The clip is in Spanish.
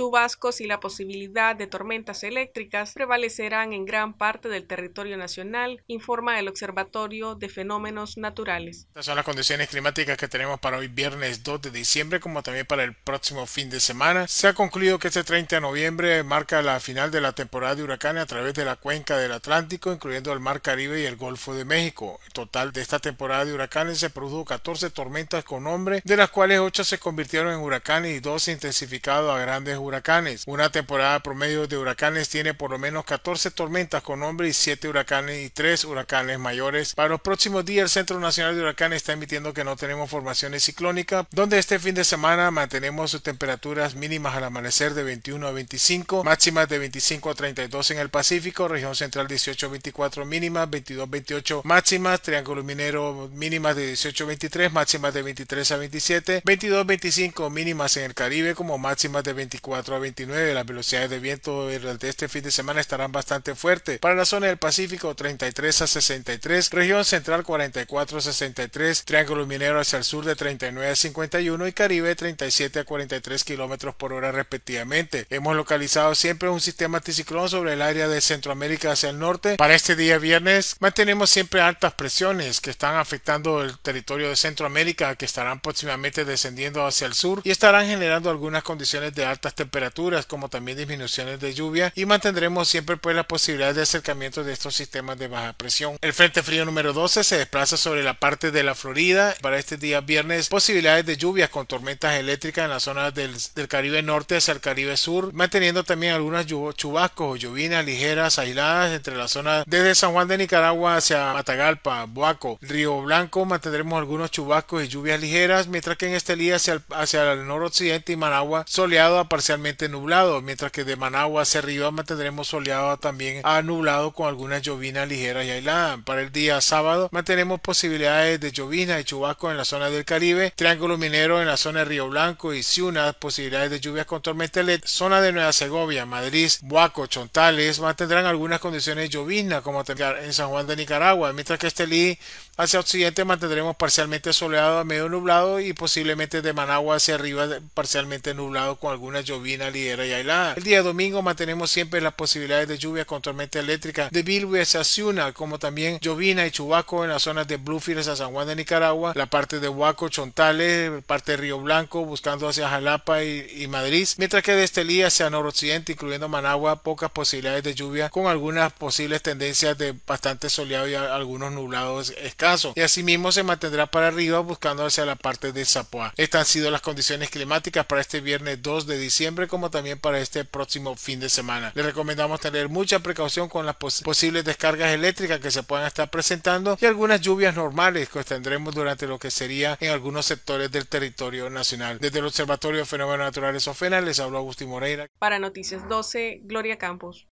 Chubascos y la posibilidad de tormentas eléctricas prevalecerán en gran parte del territorio nacional, informa el Observatorio de Fenómenos Naturales. Estas son las condiciones climáticas que tenemos para hoy viernes 2 de diciembre como también para el próximo fin de semana. Se ha concluido que este 30 de noviembre marca la final de la temporada de huracanes a través de la cuenca del Atlántico, incluyendo el Mar Caribe y el Golfo de México. El total de esta temporada de huracanes se produjo 14 tormentas con nombre, de las cuales 8 se convirtieron en huracanes y 2 se intensificaron a grandes huracanes huracanes. Una temporada promedio de huracanes tiene por lo menos 14 tormentas con nombre y 7 huracanes y 3 huracanes mayores. Para los próximos días el Centro Nacional de Huracanes está emitiendo que no tenemos formaciones ciclónicas, donde este fin de semana mantenemos sus temperaturas mínimas al amanecer de 21 a 25, máximas de 25 a 32 en el Pacífico, región central 18 a 24 mínimas, 22 a 28 máximas, Triángulo Minero mínimas de 18 a 23, máximas de 23 a 27, 22 a 25 mínimas en el Caribe como máximas de 24 4 a 29. Las velocidades de viento de este fin de semana estarán bastante fuertes. Para la zona del Pacífico 33 a 63, región central 44 a 63, Triángulo Minero hacia el sur de 39 a 51 y Caribe 37 a 43 kilómetros por hora respectivamente. Hemos localizado siempre un sistema anticiclón sobre el área de Centroamérica hacia el norte. Para este día viernes mantenemos siempre altas presiones que están afectando el territorio de Centroamérica que estarán próximamente descendiendo hacia el sur y estarán generando algunas condiciones de altas temperaturas como también disminuciones de lluvia y mantendremos siempre pues la posibilidad de acercamiento de estos sistemas de baja presión. El frente frío número 12 se desplaza sobre la parte de la Florida para este día viernes posibilidades de lluvias con tormentas eléctricas en las zonas del, Caribe Norte hacia el Caribe Sur, manteniendo también algunas chubascos o lluvinas ligeras aisladas entre la zona desde San Juan de Nicaragua hacia Matagalpa, Boaco, Río Blanco, mantendremos algunos chubascos y lluvias ligeras, mientras que en este día hacia el, hacia el noroccidente y Managua soleado aparece parcialmente nublado, mientras que de Managua hacia arriba mantendremos soleado también a nublado con algunas llovina ligeras y aislada. Para el día sábado mantenemos posibilidades de llovina y chubasco en la zona del Caribe, Triángulo Minero en la zona de Río Blanco y Ciunas, posibilidades de lluvias con tormenta zona de Nueva Segovia, Madrid, Huaco, Chontales mantendrán algunas condiciones llovina, como en San Juan de Nicaragua, mientras que Estelí hacia occidente mantendremos parcialmente soleado a medio nublado y posiblemente de Managua hacia arriba parcialmente nublado con algunas llovina lidera y aislada El día domingo mantenemos siempre las posibilidades de lluvia con tormenta eléctrica de Bilbao a Saciuna, como también Llovina y Chubaco en las zonas de Bluefields a San Juan de Nicaragua, la parte de Huaco, Chontales, parte de Río Blanco, buscando hacia Jalapa y, Madrid, mientras que desde día hacia noroccidente, incluyendo Managua, pocas posibilidades de lluvia, con algunas posibles tendencias de bastante soleado y algunos nublados escasos. Y asimismo se mantendrá para arriba buscando hacia la parte de Zapoa. Estas han sido las condiciones climáticas para este viernes 2 de diciembre como también para este próximo fin de semana. Les recomendamos tener mucha precaución con las posibles descargas eléctricas que se puedan estar presentando y algunas lluvias normales que tendremos durante lo que sería en algunos sectores del territorio nacional. Desde el Observatorio de Fenómenos Naturales OFENA les habló Agustín Moreira. Para Noticias 12, Gloria Campos.